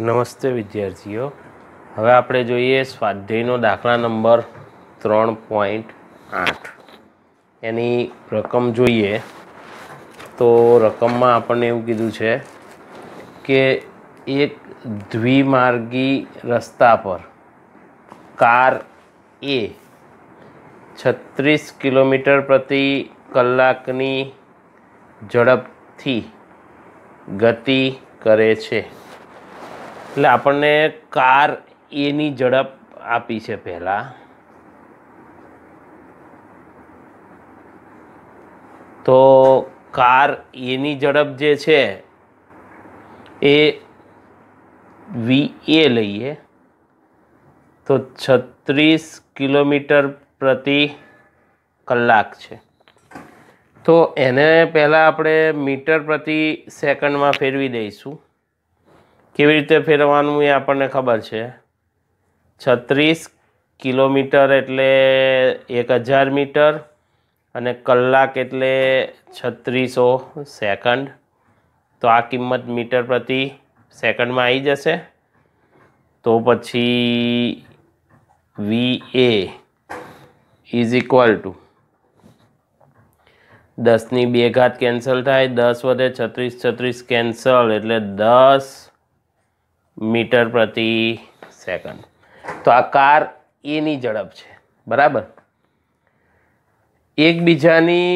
નમસ્તે વિદ્યાર્થીઓ હવે આપણે જોઈએ સ્વાધ્યાયનો દાખલા નંબર ત્રણ પોઈન્ટ આઠ એની રકમ જોઈએ તો રકમમાં આપણને એવું કીધું છે કે એક દ્વિમાર્ગી રસ્તા પર કાર એ છત્રીસ કિલોમીટર પ્રતિ કલાકની ઝડપથી ગતિ કરે છે એટલે આપણને કાર એની ઝડપ આપી છે પહેલાં તો કાર એની ઝડપ જે છે એ વી એ લઈએ તો છત્રીસ કિલોમીટર પ્રતિ કલાક છે તો એને પહેલાં આપણે મીટર પ્રતિ સેકન્ડમાં ફેરવી દઈશું કેવી રીતે ફેરવવાનું એ આપણને ખબર છે છત્રીસ કિલોમીટર એટલે એક હજાર મીટર અને કલાક એટલે છત્રીસો સેકન્ડ તો આ કિંમત મીટર પ્રતિ સેકન્ડમાં આવી જશે તો પછી v A is equal to દસની બે ઘાત કેન્સલ થાય દસ વધે છત્રીસ છત્રીસ કેન્સલ એટલે દસ મીટર પ્રતિ સેકન્ડ તો આ કાર એની ઝડપ છે બરાબર એકબીજાની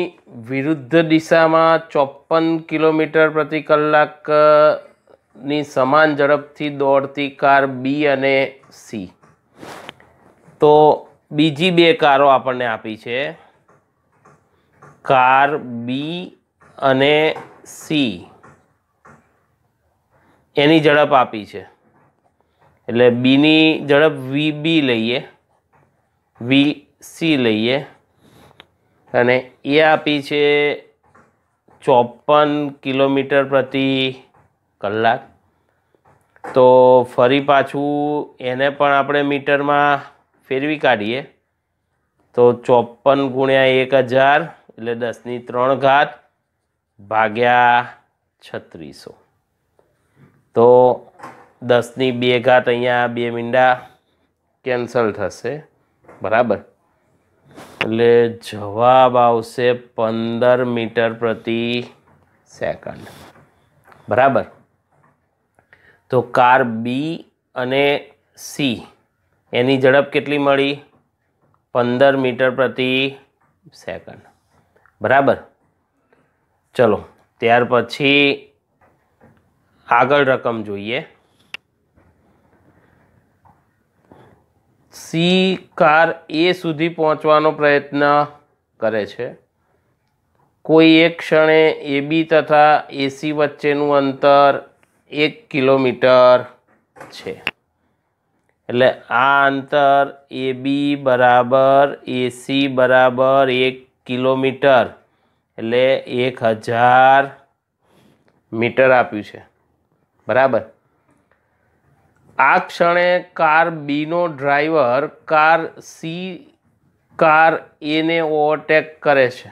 વિરુદ્ધ દિશામાં ચોપન કિલોમીટર પ્રતિ કલાકની સમાન ઝડપથી દોડતી કાર બી અને સી તો બીજી બે કારો આપણને આપી છે કાર બી અને સી એની ઝડપ આપી છે એટલે બીની ઝડપ વી બી લઈએ વી સી લઈએ અને એ આપી છે ચોપન કિલોમીટર પ્રતિ કલાક તો ફરી પાછું એને પણ આપણે મીટરમાં ફેરવી કાઢીએ તો ચોપન ગુણ્યા એક હજાર એટલે દસની ત્રણ ઘાત ભાગ્યા છત્રીસો તો દસની બે ઘાત અહીંયા બે મીંડા કેન્સલ થશે બરાબર એટલે જવાબ આવશે પંદર મીટર પ્રતિ સેકન્ડ બરાબર તો કાર બી અને સી એની ઝડપ કેટલી મળી પંદર મીટર પ્રતિ સેકન્ડ બરાબર ચલો ત્યાર પછી આગળ રકમ જોઈએ સી કાર એ સુધી પહોંચવાનો પ્રયત્ન કરે છે કોઈ એક ક્ષણે એ બી તથા એસી વચ્ચેનું અંતર એક કિલોમીટર છે એટલે આ અંતર એ બી બરાબર એસી બરાબર એક કિલોમીટર એટલે એક હજાર મીટર આપ્યું છે બરાબર આ ક્ષણે કાર બીનો ડ્રાઈવર કાર સી કાર એને ઓવરટેક કરે છે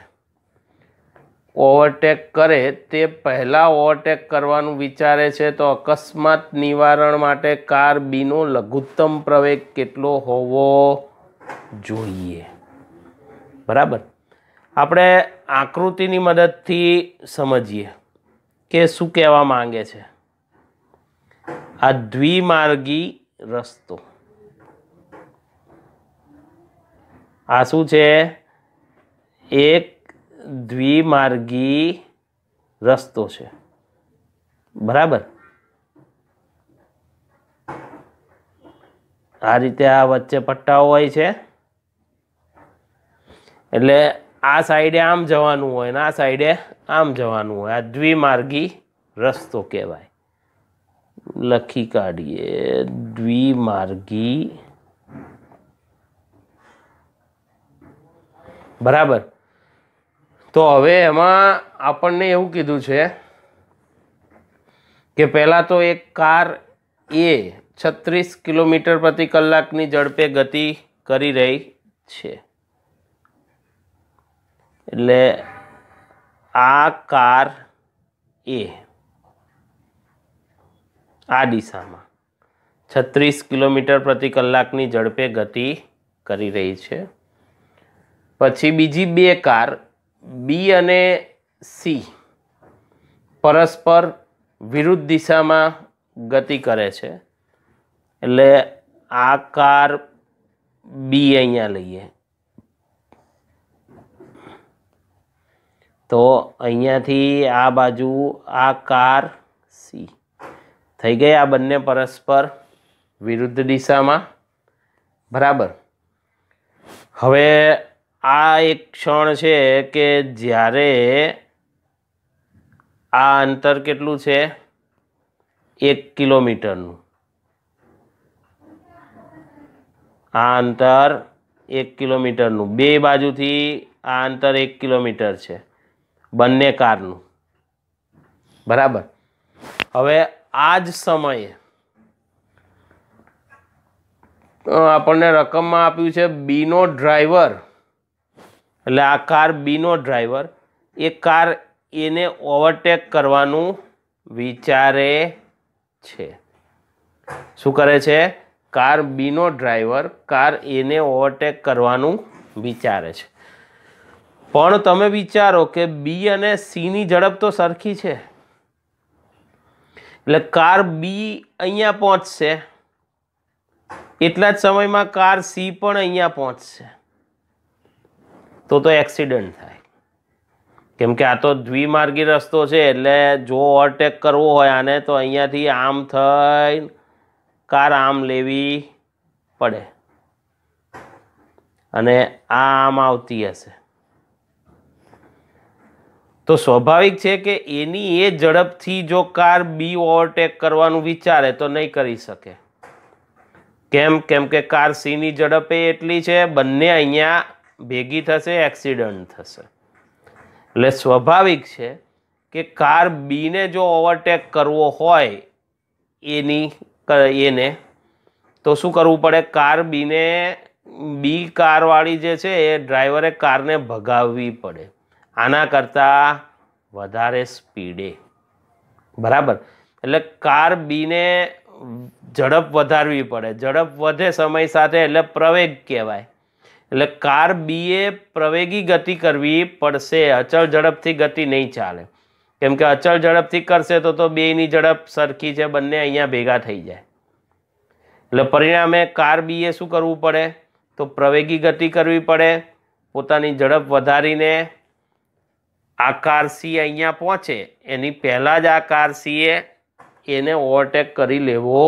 ઓવરટેક કરે તે પહેલાં ઓવરટેક કરવાનું વિચારે છે તો અકસ્માત નિવારણ માટે કાર બીનો લઘુત્તમ પ્રવેગ કેટલો હોવો જોઈએ બરાબર આપણે આકૃતિની મદદથી સમજીએ કે શું કહેવા માંગે છે આ દ્વિમાર્ગી રસ્તો આ શું છે એક દ્વિમાર્ગી રસ્તો છે બરાબર આ રીતે આ વચ્ચે પટ્ટાઓ હોય છે એટલે આ સાઈડે આમ જવાનું હોય ને આ સાઈડે આમ જવાનું હોય આ દ્વિમાર્ગી રસ્તો કહેવાય લખી કાઢીએ દ્વિમાર્ગી બરાબર તો હવે એમાં આપણને એવું કીધું છે કે પહેલાં તો એક કાર એ છત્રીસ કિલોમીટર પ્રતિ કલાકની ઝડપે ગતિ કરી રહી છે એટલે આ કાર એ આ દિશામાં છત્રીસ કિલોમીટર પ્રતિ કલાકની ઝડપે ગતિ કરી રહી છે પછી બીજી બે કાર બી અને સી પરસ્પર વિરુદ્ધ દિશામાં ગતિ કરે છે એટલે આ કાર બી અહીંયા લઈએ તો અહીંયાથી આ બાજુ આ કાર થઈ ગઈ આ બંને પરસ્પર વિરુદ્ધ દિશામાં બરાબર હવે આ એક ક્ષણ છે કે જ્યારે આ અંતર કેટલું છે એક કિલોમીટરનું આ અંતર એક કિલોમીટરનું બે બાજુથી આ અંતર એક કિલોમીટર છે બંને કારનું બરાબર હવે આ જ સમયે આપણને રકમમાં આપ્યું છે બીનો ડ્રાઈવર એટલે આ કાર બીનો ડ્રાઈવર એ કાર એને ઓવરટેક કરવાનું વિચારે છે શું કરે છે કાર બીનો ડ્રાઈવર કાર એને ઓવરટેક કરવાનું વિચારે છે પણ તમે વિચારો કે બી અને સીની ઝડપ તો સરખી છે એટલે કાર બી અહીંયા પહોંચશે એટલા જ સમયમાં કાર સી પણ અહીંયા પહોંચશે તો તો એક્સિડન્ટ થાય કેમ કે આ તો દ્વિમાર્ગી રસ્તો છે એટલે જો ઓવરટેક કરવો હોય આને તો અહીંયાથી આમ થઈ કાર આમ લેવી પડે અને આ આમ આવતી હશે તો સ્વાભાવિક છે કે એની એ ઝડપથી જો કાર બી ઓવરટેક કરવાનું વિચારે તો નહીં કરી શકે કેમ કેમ કે કાર સીની ઝડપે એટલી છે બંને અહીંયા ભેગી થશે એક્સિડન્ટ થશે એટલે સ્વાભાવિક છે કે કાર બીને જો ઓવરટેક કરવો હોય એની એને તો શું કરવું પડે કાર બીને બી કારવાળી જે છે એ ડ્રાઈવરે કારને ભગાવવી પડે આના કરતાં વધારે સ્પીડે બરાબર એટલે કાર બીને ઝડપ વધારવી પડે ઝડપ વધે સમય સાથે એટલે પ્રવેગ કહેવાય એટલે કાર બીએ પ્રવેગી ગતિ કરવી પડશે અચળ ઝડપથી ગતિ નહીં ચાલે કેમ કે અચળ ઝડપથી કરશે તો તો બેની ઝડપ સરખી છે બંને અહીંયા ભેગા થઈ જાય એટલે પરિણામે કાર બીએ શું કરવું પડે તો પ્રવેગી ગતિ કરવી પડે પોતાની ઝડપ વધારીને આકાર સી અહીંયા પહોંચે એની પહેલાં જ આકાર સીએ એને ઓવરટેક કરી લેવો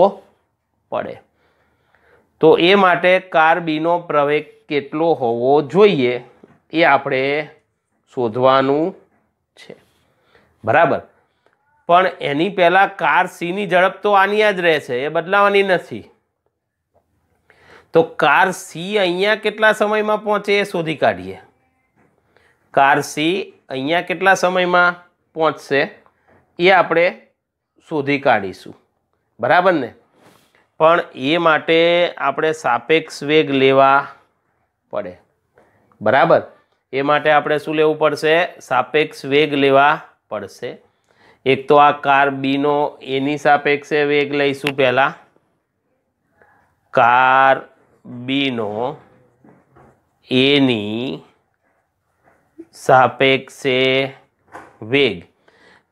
પડે તો એ માટે કાર બીનો પ્રવેગ કેટલો હોવો જોઈએ એ આપણે શોધવાનું છે બરાબર પણ એની પહેલાં કાર સીની ઝડપ તો આની જ રહેશે એ બદલાવાની નથી તો કાર સી અહીંયા કેટલા સમયમાં પહોંચે એ શોધી કાઢીએ કાર સી અહીંયા કેટલા સમયમાં પહોંચશે એ આપણે શોધી કાઢીશું બરાબર ને પણ એ માટે આપણે સાપેક્ષ વેગ લેવા પડે બરાબર એ માટે આપણે શું લેવું પડશે સાપેક્ષ વેગ લેવા પડશે એક તો આ કાર બીનો એની સાપેક્ષે વેગ લઈશું પહેલાં કાર બીનો એની સાપેક્ષે વેગ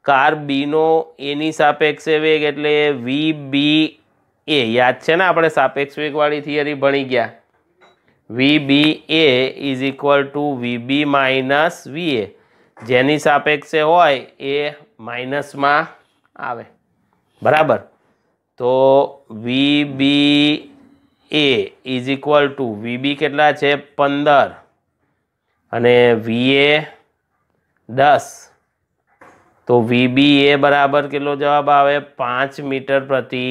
કાર બીનો એની સાપેક્ષે વેગ એટલે વી બી એ યાદ છે ને આપણે સાપેક્ષ વેગવાળી થિયરી ભણી ગયા v B A is equal to v B minus v A જેની સાપેક્ષે હોય એ માઇનસમાં આવે બરાબર તો v B A is equal to v B કેટલા છે પંદર અને વીએ દસ તો વીબી એ બરાબર કેટલો જવાબ આવે પાંચ મીટર પ્રતિ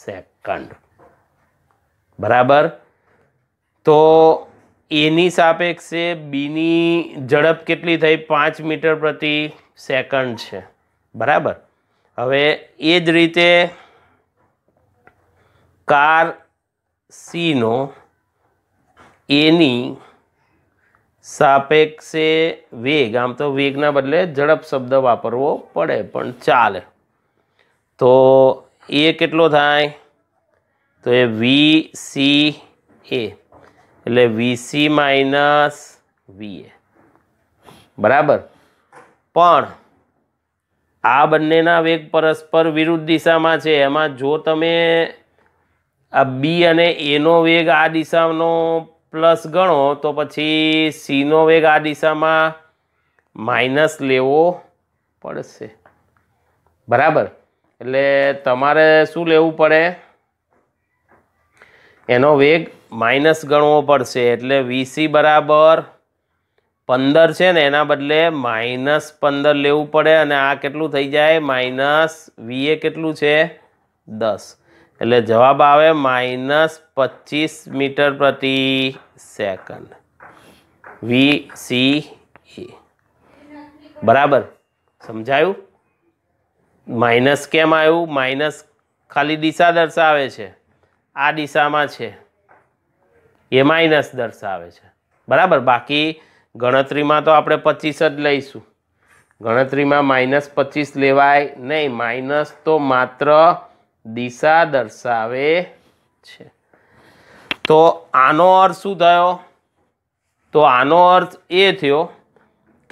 સેકન્ડ બરાબર તો એની સાપેક્ષે બીની ઝડપ કેટલી થઈ પાંચ મીટર પ્રતિ સેકન્ડ છે બરાબર હવે એ જ રીતે કાર સીનો એની સાપેક્ષે વેગ આમ તો વેગના બદલે ઝડપ શબ્દ વાપરવો પડે પણ ચાલે તો એ કેટલો થાય તો એ વી સી એ એટલે વી સી માઇનસ વી એ બરાબર પણ આ બંનેના વેગ પરસ્પર વિરુદ્ધ દિશામાં છે એમાં જો તમે આ બી અને એનો વેગ આ દિશાનો પ્લસ ગણો તો પછી સીનો વેગ આ દિશામાં માઇનસ લેવો પડશે બરાબર એટલે તમારે શું લેવું પડે એનો વેગ માઇનસ ગણવો પડશે એટલે વીસી બરાબર પંદર છે ને એના બદલે માઇનસ પંદર લેવું પડે અને આ કેટલું થઈ જાય માઇનસ વીએ કેટલું છે દસ એટલે જવાબ આવે માઇનસ પચીસ મીટર પ્રતિ સેકન્ડ વી સી એ બરાબર સમજાયું માઇનસ કેમ આવ્યું માઇનસ ખાલી દિશા દર્શાવે છે આ દિશામાં છે એ માઇનસ દર્શાવે છે બરાબર બાકી ગણતરીમાં તો આપણે પચીસ જ લઈશું ગણતરીમાં માઇનસ પચીસ લેવાય નહીં માઇનસ તો માત્ર દિશા દર્શાવે છે તો આનો અર્થ શું થયો તો આનો અર્થ એ થયો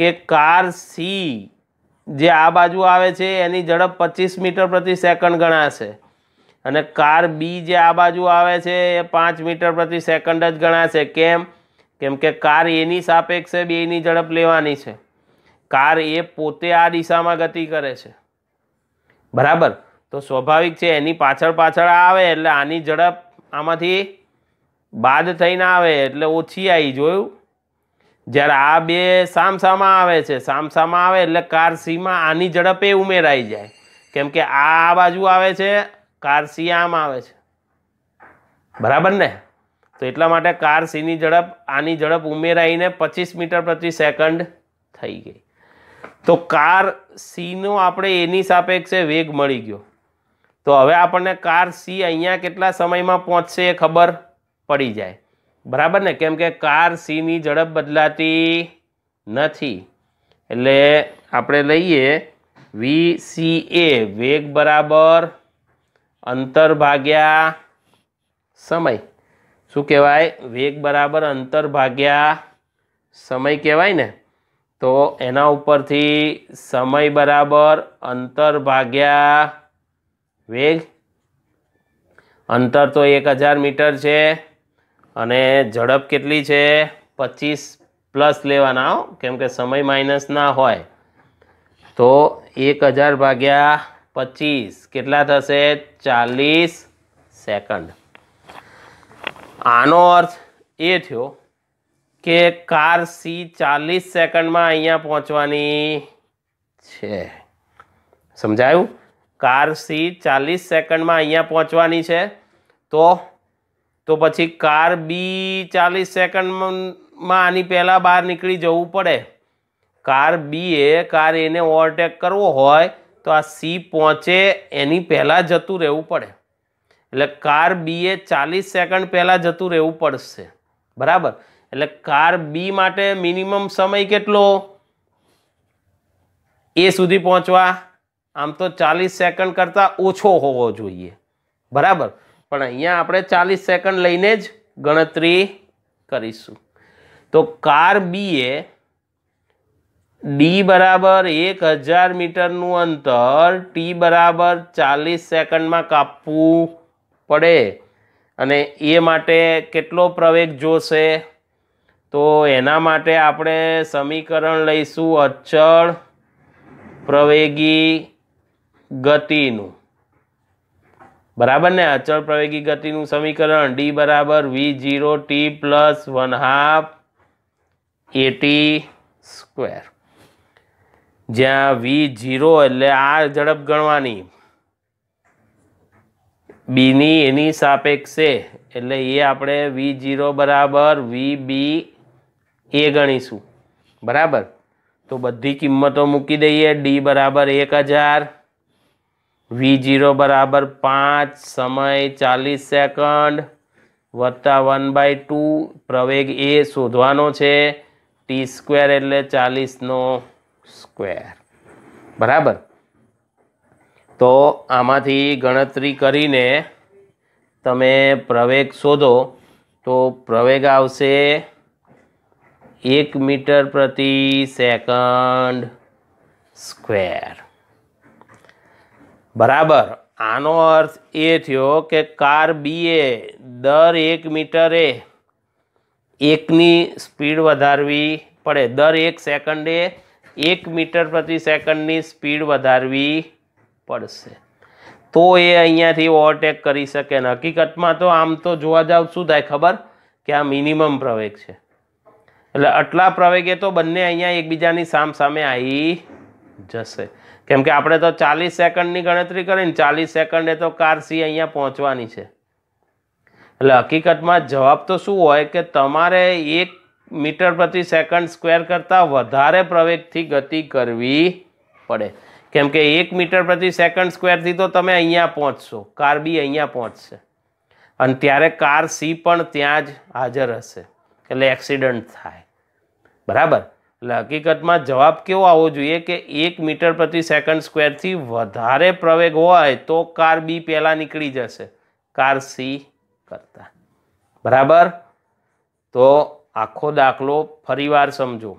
કે કાર સી જે આ બાજુ આવે છે એની ઝડપ પચીસ મીટર પ્રતિ સેકન્ડ ગણાશે અને કાર બી જે આ બાજુ આવે છે એ પાંચ મીટર પ્રતિ સેકન્ડ જ ગણાશે કેમ કેમ કે કાર એની સાપેક્ષે બેની ઝડપ લેવાની છે કાર એ પોતે આ દિશામાં ગતિ કરે છે બરાબર તો સ્વાભાવિક છે એની પાછળ પાછળ આવે એટલે આની ઝડપ આમાંથી બાદ થઈને આવે એટલે ઓછી આવી જોયું જ્યારે આ બે સામસામાં આવે છે સામસામાં આવે એટલે કાર સીમાં આની ઝડપે ઉમેરાઈ જાય કેમ કે આ આ બાજુ આવે છે કાર સી આમ આવે છે બરાબર ને તો એટલા માટે કાર સીની ઝડપ આની ઝડપ ઉમેરાઈને પચીસ મીટર પ્રતિ સેકન્ડ થઈ ગઈ તો કાર સીનો આપણે એની સાપેક્ષે વેગ મળી ગયો તો હવે આપણને કાર સી અહીંયા કેટલા સમયમાં પહોંચશે એ ખબર પડી જાય બરાબર ને કેમ કે કાર સીની ઝડપ બદલાતી નથી એટલે આપણે લઈએ વી સી એ વેગ બરાબર અંતર ભાગ્યા સમય શું કહેવાય વેગ બરાબર અંતર ભાગ્યા સમય કહેવાય ને તો એના ઉપરથી સમય બરાબર અંતર ભાગ્યા વેગ અંતર તો એક હજાર મીટર છે અને ઝડપ કેટલી છે પચીસ પ્લસ લેવાના કેમ કે સમય માઇનસ ના હોય તો એક હજાર ભાગ્યા પચીસ કેટલા થશે ચાલીસ સેકન્ડ આનો અર્થ એ થયો કે કાર સી ચાલીસ સેકન્ડમાં અહીંયા પહોંચવાની છે સમજાયું કાર સી ચાલીસ સેકન્ડમાં અહીંયા પહોંચવાની છે તો તો પછી કાર બી ચાલીસ સેકન્ડમાં આની પહેલાં બહાર નીકળી જવું પડે કાર બી એ કાર એને ઓવરટેક કરવો હોય તો આ સી પહોંચે એની પહેલાં જતું રહેવું પડે એટલે કાર બી એ ચાલીસ સેકન્ડ પહેલાં જતું રહેવું પડશે બરાબર એટલે કાર બી માટે મિનિમમ સમય કેટલો એ સુધી પહોંચવા આમ તો ચાલીસ સેકન્ડ કરતાં ઓછો હોવો જોઈએ બરાબર પણ અહીંયા આપણે ચાલીસ સેકન્ડ લઈને જ ગણતરી કરીશું તો કાર બીએ ડી બરાબર એક હજાર મીટરનું અંતર ટી બરાબર ચાલીસ સેકન્ડમાં કાપવું પડે અને એ માટે કેટલો પ્રવેગ જોશે તો એના માટે આપણે સમીકરણ લઈશું અચળ પ્રવેગી ગતિનું બરાબર ને અચળ પ્રવેગી ગતિનું સમીકરણ ડી બરાબર v zero t plus one half a t square જ્યાં વી જીરો એટલે આ ઝડપ ગણવાની બીની એની સાપેક્ષે એટલે એ આપણે વી જીરો બરાબર વી બી એ ગણીશું બરાબર તો બધી કિંમતો મૂકી દઈએ ડી બરાબર એક હજાર વી જીરો બરાબર પાંચ સમય ચાલીસ સેકન્ડ વત્તા વન બાય ટુ પ્રવેગ એ શોધવાનો છે ટી સ્ક્વેર એટલે ચાલીસનો સ્ક્વેર બરાબર તો આમાંથી ગણતરી કરીને તમે પ્રવેગ શોધો તો પ્રવેગ આવશે એક મીટર પ્રતિ સેકન્ડ સ્ક્વેર બરાબર આનો અર્થ એ થયો કે કાર બીએ દર એક મીટરે એકની સ્પીડ વધારવી પડે દર એક સેકન્ડે એક મીટર પ્રતિ સેકન્ડની સ્પીડ વધારવી પડશે તો એ અહીંયાથી ઓવરટેક કરી શકે ને હકીકતમાં તો આમ તો જોવા જાવ શું થાય ખબર કે આ મિનિમમ પ્રવેગ છે એટલે આટલા પ્રવેગે તો બંને અહીંયા એકબીજાની સામ સામે આવી જશે કેમ કે આપણે તો ચાલીસ સેકન્ડની ગણતરી કરીને ચાલીસ સેકન્ડે તો કાર સી અહીંયા પહોંચવાની છે એટલે હકીકતમાં જવાબ તો શું હોય કે તમારે એક મીટર પ્રતિ સેકન્ડ સ્ક્વેર કરતાં વધારે પ્રવેગથી ગતિ કરવી પડે કેમ કે એક મીટર પ્રતિ સેકન્ડ સ્ક્વેરથી તો તમે અહીંયા પહોંચશો કાર બી અહીંયા પહોંચશે અને ત્યારે કાર સી પણ ત્યાં જ હાજર હશે એટલે એક્સિડન્ટ થાય બરાબર એટલે હકીકતમાં જવાબ કેવો આવવો જોઈએ કે એક મીટર પ્રતિ સેકન્ડ સ્ક્વેરથી વધારે પ્રવેગ હોય તો કાર બી પહેલાં નીકળી જશે કાર સી કરતાં બરાબર તો આખો દાખલો ફરીવાર સમજો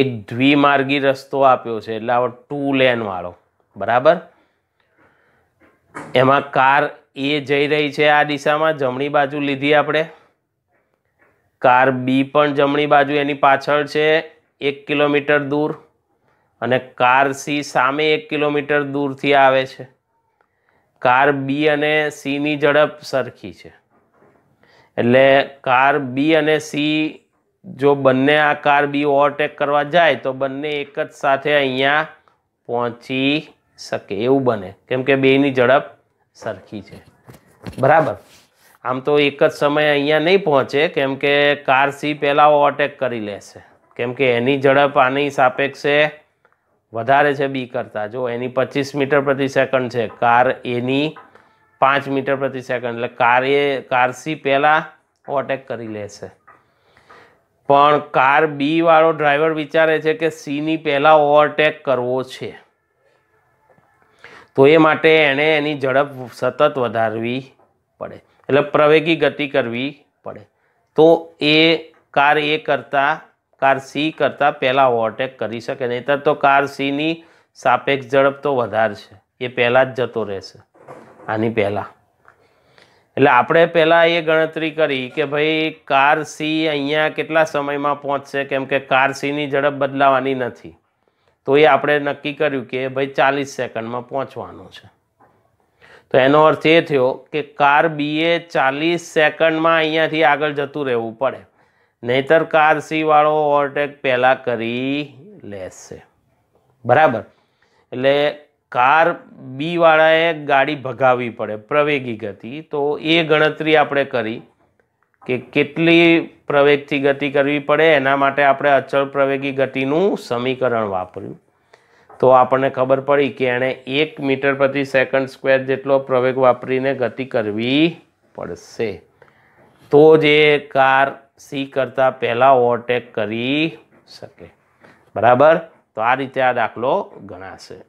એક દ્વિમાર્ગી રસ્તો આપ્યો છે એટલે આવો ટુ લેનવાળો બરાબર એમાં કાર એ જઈ રહી છે આ દિશામાં જમણી બાજુ લીધી આપણે કાર બી પણ જમણી બાજુ એની પાછળ છે એક કિલોમીટર દૂર અને કાર સી સામે એક કિલોમીટર દૂરથી આવે છે કાર બી અને સીની ઝડપ સરખી છે એટલે કાર બી અને સી જો બંને આ કાર બી ઓવરટેક કરવા જાય તો બંને એક જ સાથે અહીંયા પહોંચી શકે એવું બને કેમ કે બેની ઝડપ સરખી છે બરાબર આમ તો એક જ સમયે અહીંયા નહીં પહોંચે કેમ કે કાર સી પહેલાં ઓવરટેક કરી લેશે કેમ કે એની ઝડપ આની સાપેક્ષે વધારે છે બી કરતાં જો એની પચીસ મીટર પ્રતિ સેકન્ડ છે કાર એની પાંચ મીટર પ્રતિ સેકન્ડ એટલે કાર એ કાર સી પહેલાં ઓવરટેક કરી લેશે પણ કાર બી વાળો ડ્રાઈવર વિચારે છે કે સીની પહેલાં ઓવરટેક કરવો છે તો એ માટે એણે એની ઝડપ સતત વધારવી પડે એટલે પ્રવેગી ગતિ કરવી પડે તો એ કાર એ કરતાં કાર સી કરતાં પહેલાં ઓવરટેક કરી શકે નહીંતર તો કાર સીની સાપેક્ષ ઝડપ તો વધારે છે એ પહેલાં જ જતો રહેશે આની પહેલાં એટલે આપણે પહેલાં એ ગણતરી કરી કે ભાઈ કાર સી અહીંયા કેટલા સમયમાં પહોંચશે કેમ કે કાર સીની ઝડપ બદલાવાની નથી તો એ આપણે નક્કી કર્યું કે ભાઈ ચાલીસ સેકન્ડમાં પહોંચવાનું છે તો એનો અર્થ એ થયો કે કાર બીએ ચાલીસ સેકન્ડમાં અહીંયાથી આગળ જતું રહેવું પડે નહીતર કાર સીવાળો ઓવરટેક પહેલાં કરી લેશે બરાબર એટલે કાર બીવાળાએ ગાડી ભગાવવી પડે પ્રવેગી ગતિ તો એ ગણતરી આપણે કરી કે કેટલી પ્રવેગથી ગતિ કરવી પડે એના માટે આપણે અચળ પ્રવેગી ગતિનું સમીકરણ વાપર્યું તો આપણને ખબર પડી કે એણે એક મીટર પ્રતિ સેકન્ડ સ્ક્વેર જેટલો પ્રવેગ વાપરીને ગતિ કરવી પડશે તો જે કાર સી કરતાં પહેલાં ઓવરટેક કરી શકે બરાબર તો આ રીતે આ દાખલો ગણાશે